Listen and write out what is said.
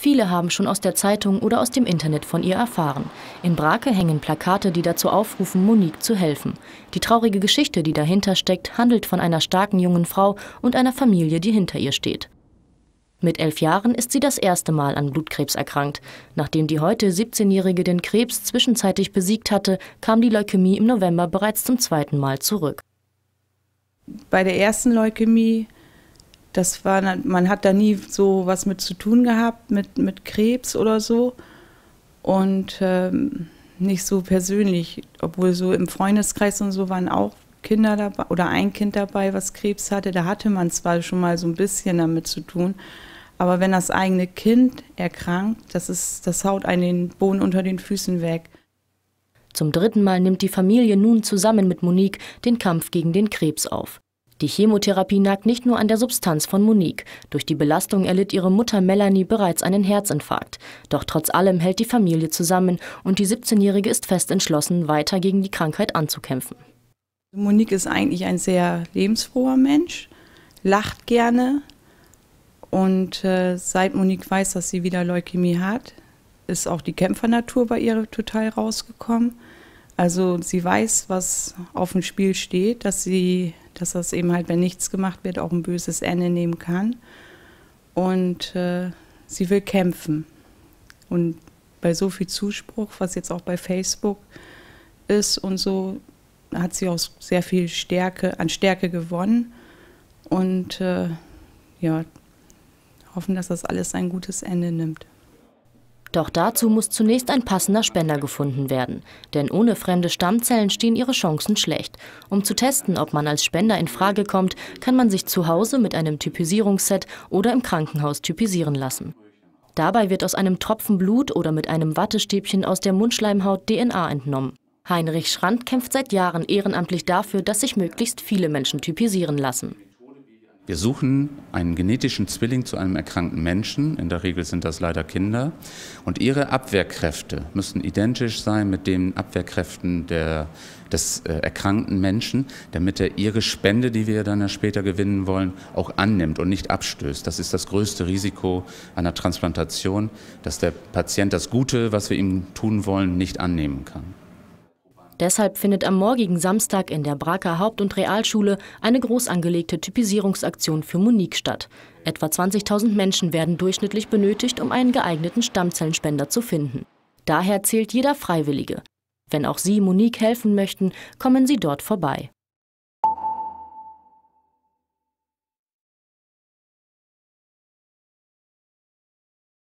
Viele haben schon aus der Zeitung oder aus dem Internet von ihr erfahren. In Brake hängen Plakate, die dazu aufrufen, Monique zu helfen. Die traurige Geschichte, die dahinter steckt, handelt von einer starken jungen Frau und einer Familie, die hinter ihr steht. Mit elf Jahren ist sie das erste Mal an Blutkrebs erkrankt. Nachdem die heute 17-Jährige den Krebs zwischenzeitlich besiegt hatte, kam die Leukämie im November bereits zum zweiten Mal zurück. Bei der ersten Leukämie das war, man hat da nie so was mit zu tun gehabt, mit, mit Krebs oder so. Und ähm, nicht so persönlich, obwohl so im Freundeskreis und so waren auch Kinder dabei oder ein Kind dabei, was Krebs hatte. Da hatte man zwar schon mal so ein bisschen damit zu tun, aber wenn das eigene Kind erkrankt, das, ist, das haut einen den Boden unter den Füßen weg. Zum dritten Mal nimmt die Familie nun zusammen mit Monique den Kampf gegen den Krebs auf. Die Chemotherapie nagt nicht nur an der Substanz von Monique. Durch die Belastung erlitt ihre Mutter Melanie bereits einen Herzinfarkt. Doch trotz allem hält die Familie zusammen und die 17-Jährige ist fest entschlossen, weiter gegen die Krankheit anzukämpfen. Also Monique ist eigentlich ein sehr lebensfroher Mensch, lacht gerne und äh, seit Monique weiß, dass sie wieder Leukämie hat, ist auch die Kämpfernatur bei ihr total rausgekommen. Also sie weiß, was auf dem Spiel steht, dass sie dass das eben halt, wenn nichts gemacht wird, auch ein böses Ende nehmen kann. Und äh, sie will kämpfen. Und bei so viel Zuspruch, was jetzt auch bei Facebook ist und so, hat sie auch sehr viel Stärke, an Stärke gewonnen. Und äh, ja, hoffen, dass das alles ein gutes Ende nimmt. Doch dazu muss zunächst ein passender Spender gefunden werden. Denn ohne fremde Stammzellen stehen ihre Chancen schlecht. Um zu testen, ob man als Spender in Frage kommt, kann man sich zu Hause mit einem Typisierungsset oder im Krankenhaus typisieren lassen. Dabei wird aus einem Tropfen Blut oder mit einem Wattestäbchen aus der Mundschleimhaut DNA entnommen. Heinrich Schrand kämpft seit Jahren ehrenamtlich dafür, dass sich möglichst viele Menschen typisieren lassen. Wir suchen einen genetischen Zwilling zu einem erkrankten Menschen, in der Regel sind das leider Kinder, und ihre Abwehrkräfte müssen identisch sein mit den Abwehrkräften der, des äh, erkrankten Menschen, damit er ihre Spende, die wir dann ja später gewinnen wollen, auch annimmt und nicht abstößt. Das ist das größte Risiko einer Transplantation, dass der Patient das Gute, was wir ihm tun wollen, nicht annehmen kann. Deshalb findet am morgigen Samstag in der Braker Haupt- und Realschule eine groß angelegte Typisierungsaktion für Monique statt. Etwa 20.000 Menschen werden durchschnittlich benötigt, um einen geeigneten Stammzellenspender zu finden. Daher zählt jeder Freiwillige. Wenn auch Sie Monique helfen möchten, kommen Sie dort vorbei.